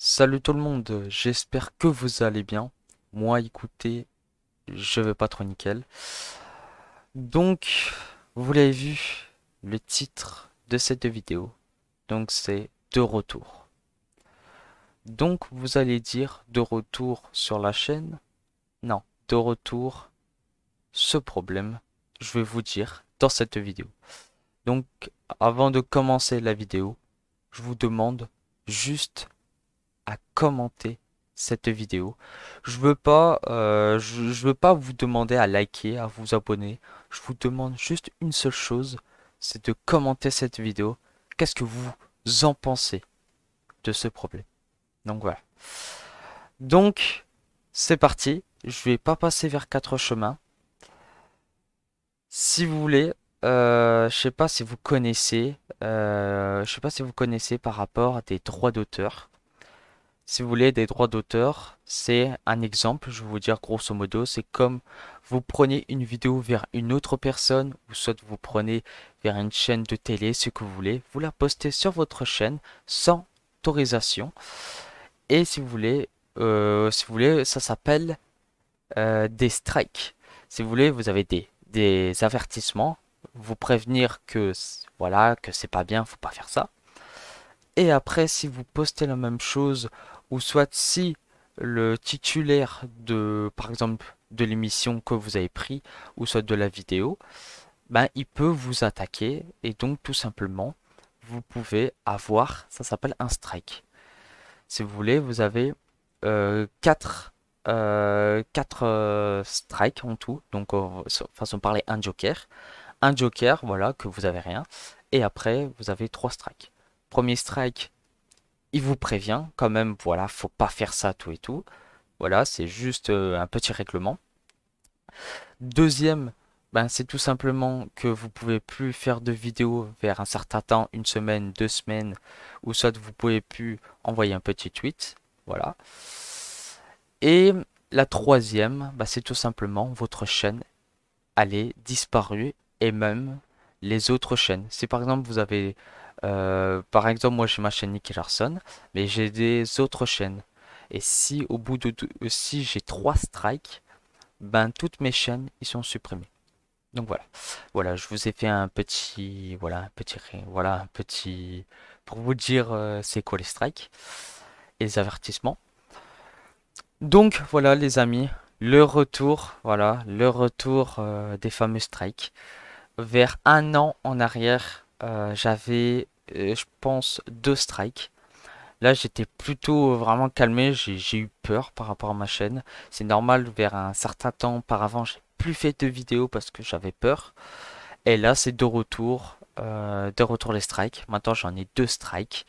Salut tout le monde, j'espère que vous allez bien. Moi, écoutez, je vais pas trop nickel. Donc, vous l'avez vu, le titre de cette vidéo, donc c'est De retour. Donc, vous allez dire De retour sur la chaîne Non, De retour, ce problème, je vais vous dire dans cette vidéo. Donc, avant de commencer la vidéo, je vous demande juste commenter cette vidéo. Je veux pas, euh, je, veux pas vous demander à liker, à vous abonner. Je vous demande juste une seule chose, c'est de commenter cette vidéo. Qu'est-ce que vous en pensez de ce problème Donc voilà. Donc c'est parti. Je vais pas passer vers quatre chemins. Si vous voulez, euh, je sais pas si vous connaissez, euh, je sais pas si vous connaissez par rapport à des droits d'auteur. Si vous voulez des droits d'auteur, c'est un exemple, je vais vous dire grosso modo, c'est comme vous prenez une vidéo vers une autre personne, ou soit vous prenez vers une chaîne de télé, ce que vous voulez, vous la postez sur votre chaîne sans autorisation. Et si vous voulez, euh, si vous voulez ça s'appelle euh, des strikes. Si vous voulez, vous avez des, des avertissements, vous prévenir que voilà que c'est pas bien, faut pas faire ça. Et après, si vous postez la même chose, ou soit si le titulaire de, par exemple, de l'émission que vous avez pris, ou soit de la vidéo, ben, il peut vous attaquer. Et donc, tout simplement, vous pouvez avoir, ça s'appelle un strike. Si vous voulez, vous avez 4 euh, quatre, euh, euh, strikes en tout. Donc, façon on parler, un joker. Un joker, voilà, que vous avez rien. Et après, vous avez trois strikes. Premier strike, il vous prévient quand même, voilà, faut pas faire ça, tout et tout. Voilà, c'est juste euh, un petit règlement. Deuxième, ben, c'est tout simplement que vous pouvez plus faire de vidéos vers un certain temps, une semaine, deux semaines, ou soit vous pouvez plus envoyer un petit tweet. Voilà. Et la troisième, ben, c'est tout simplement votre chaîne est disparue et même les autres chaînes. Si par exemple vous avez euh, par exemple, moi j'ai ma chaîne Nicky Larson, mais j'ai des autres chaînes. Et si au bout de euh, si j'ai trois strikes, ben toutes mes chaînes ils sont supprimées. Donc voilà, voilà, je vous ai fait un petit, voilà, un petit, voilà, un petit, pour vous dire euh, c'est quoi les strikes et les avertissements. Donc voilà les amis, le retour, voilà, le retour des fameux strikes vers un an en arrière euh, j'avais, euh, je pense, deux strikes. Là, j'étais plutôt vraiment calmé. J'ai eu peur par rapport à ma chaîne. C'est normal, vers un certain temps par j'ai plus fait de vidéos parce que j'avais peur. Et là, c'est de retour, euh, de retour les strikes. Maintenant, j'en ai deux strikes.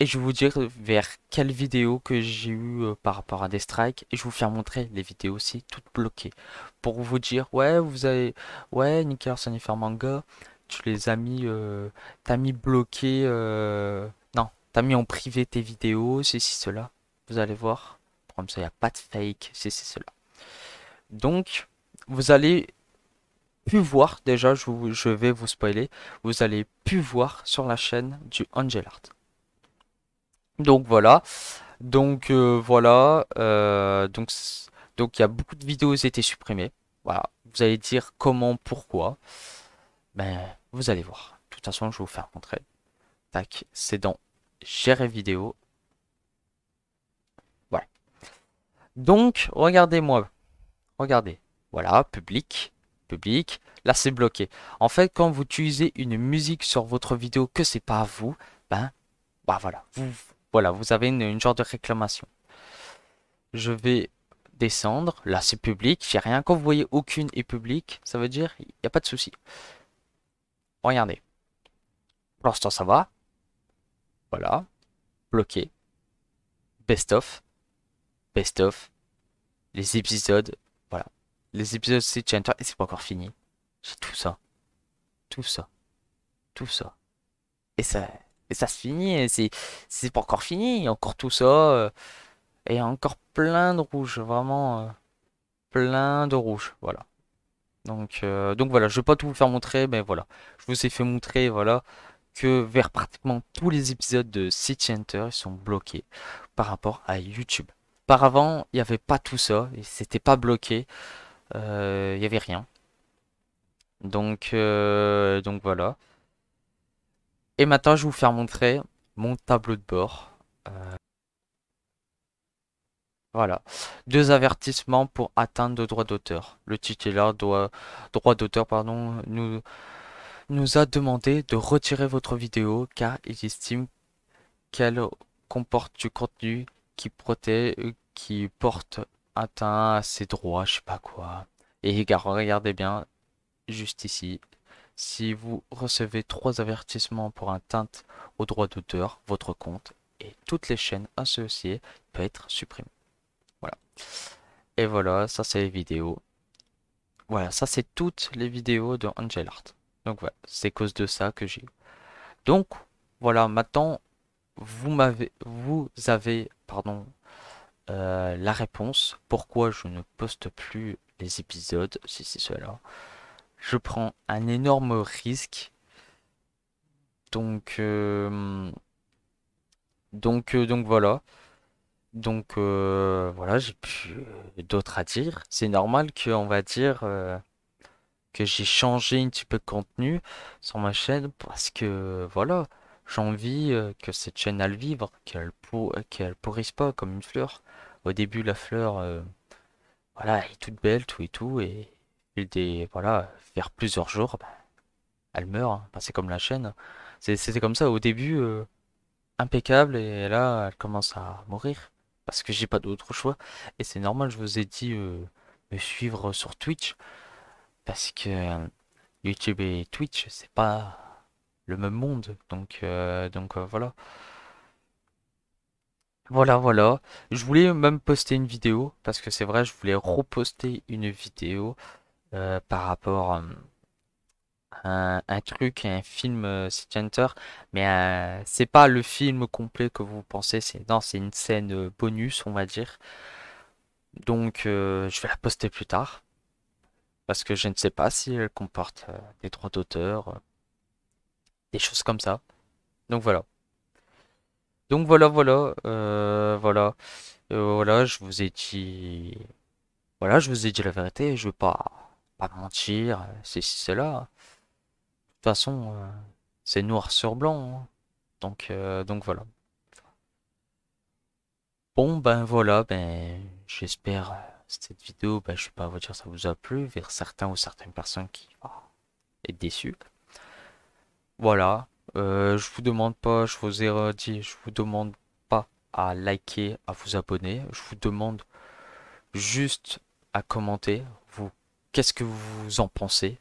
Et je vais vous dire vers quelle vidéo que j'ai eu par rapport à des strikes. Et je vais vous faire montrer les vidéos aussi, toutes bloquées. Pour vous dire, ouais, vous avez, ouais, nickel Sonifer Manga, tu les as mis, euh, t'as mis bloqué, euh, non, t'as mis en privé tes vidéos, c'est si cela. Vous allez voir, comme ça, il n'y a pas de fake, si cela. Donc, vous allez pu voir, déjà, je, vais vous spoiler, vous allez pu voir sur la chaîne du Angel Art. Donc voilà, donc euh, voilà, donc donc il y a beaucoup de vidéos qui été supprimées. Voilà, vous allez dire comment, pourquoi. Ben, vous allez voir. De toute façon, je vais vous faire montrer. Tac, c'est dans gérer vidéo. Voilà. Donc, regardez-moi. Regardez. Voilà, public, public. Là, c'est bloqué. En fait, quand vous utilisez une musique sur votre vidéo que c'est pas à vous, ben, bah voilà, voilà, vous avez une, genre de réclamation. Je vais descendre. Là, c'est public. J'ai rien. Quand vous voyez aucune est publique, ça veut dire il n'y a pas de souci. Regardez. Pour l'instant, ça va. Voilà. Bloqué. Best of. Best of. Les épisodes. Voilà. Les épisodes, c'est Chanter. Et c'est pas encore fini. c'est tout ça. Tout ça. Tout ça. Et ça, et ça se finit. C'est, c'est pas encore fini. Encore tout ça. Euh, et encore plein de rouge. Vraiment. Euh, plein de rouge. Voilà. Donc, euh, donc voilà, je vais pas tout vous faire montrer, mais voilà. Je vous ai fait montrer, voilà, que vers pratiquement tous les épisodes de City Hunter, ils sont bloqués par rapport à YouTube. Par avant, il n'y avait pas tout ça, c'était pas bloqué, euh, il n'y avait rien. Donc, euh, donc voilà. Et maintenant, je vais vous faire montrer mon tableau de bord. Voilà. Deux avertissements pour atteinte de droit d'auteur. Le titulaire doit, droit d'auteur pardon, nous, nous a demandé de retirer votre vidéo car il estime qu'elle comporte du contenu qui protège, qui porte atteint à ses droits, je sais pas quoi. Et regardez bien, juste ici, si vous recevez trois avertissements pour atteinte au droit d'auteur, votre compte et toutes les chaînes associées peuvent être supprimées. Et voilà, ça c'est les vidéos. Voilà, ça c'est toutes les vidéos de Angel Art. Donc voilà, c'est cause de ça que j'ai. Donc voilà, maintenant vous m'avez, vous avez, pardon, euh, la réponse. Pourquoi je ne poste plus les épisodes, si c'est cela. Je prends un énorme risque. Donc, euh, donc, euh, donc voilà. Donc euh, voilà, j'ai plus euh, d'autres à dire. C'est normal que on va dire euh, que j'ai changé un petit peu de contenu sur ma chaîne parce que voilà, j'ai envie que cette chaîne elle le vivre, qu'elle pour qu'elle pourrisse pas comme une fleur. Au début la fleur voilà, est toute belle, tout et tout et, des voilà, vers plusieurs jours, bah, elle meurt, hein. c'est comme la chaîne. Hein. C'était comme ça au début impeccable et là elle commence à mourir parce que j'ai pas d'autre choix. Et c'est normal, je vous ai dit me euh, suivre euh, sur Twitch parce que euh, YouTube et Twitch c'est pas le même monde. Donc donc voilà. Voilà, voilà. Je voulais même poster une vidéo parce que c'est vrai, je voulais reposter une vidéo par rapport un, truc, un film euh, City mais euh, c'est pas le film complet que vous pensez, c'est non, c'est une scène euh, bonus, on va dire. Donc je vais la poster plus tard parce que je ne sais pas si elle comporte des droits d'auteur, des choses comme ça. Donc voilà. Donc voilà, voilà, voilà, voilà. Je vous ai dit, voilà, je vous ai dit la vérité. Je veux pas pas mentir, c'est cela façon, euh, c'est noir sur blanc. Hein. Donc, euh, donc voilà. Bon, ben voilà, ben j'espère euh, cette vidéo, ben, je ne pas vous dire ça vous a plu, vers certains ou certaines personnes qui ah, est déçu déçues. Voilà, je vous demande pas, je vous ai redit, je vous demande pas à liker, à vous abonner, je vous demande juste à commenter, vous, qu'est-ce que vous en pensez,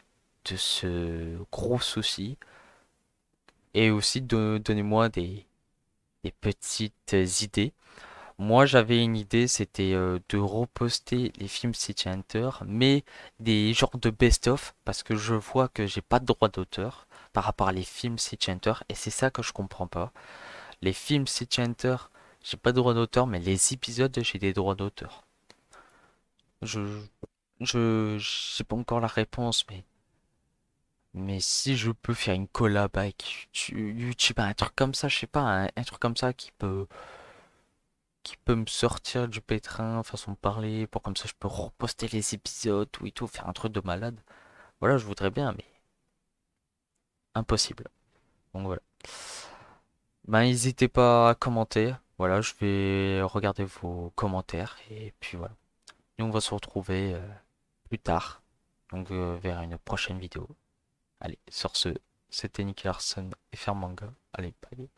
de ce gros souci. Et aussi, de, donner moi des, petites idées. Moi, j'avais une idée, c'était euh, de reposter les films City Hunter, mais des genres de best-of, parce que je vois que j'ai pas de droit d'auteur par rapport à les films City Hunter, et c'est ça que je comprends pas. Les films City Hunter, j'ai pas de droit d'auteur, mais les épisodes, j'ai des droits d'auteur. Je, je, j'ai pas encore la réponse, mais mais si je peux faire une collab avec YouTube, un truc comme ça, je sais pas, un, truc comme ça qui peut qui peut me sortir du pétrin, façon de parler, pour comme ça je peux reposter les épisodes, ou et tout, faire un truc de malade. Voilà, je voudrais bien, mais impossible. Donc voilà. Ben n'hésitez pas à commenter. Voilà, je vais regarder vos commentaires et puis voilà. Nous on va se retrouver euh, plus tard, donc euh, vers une prochaine vidéo. Allez, sur ce, c'était Nick Larson et Fermanga. Allez, bye.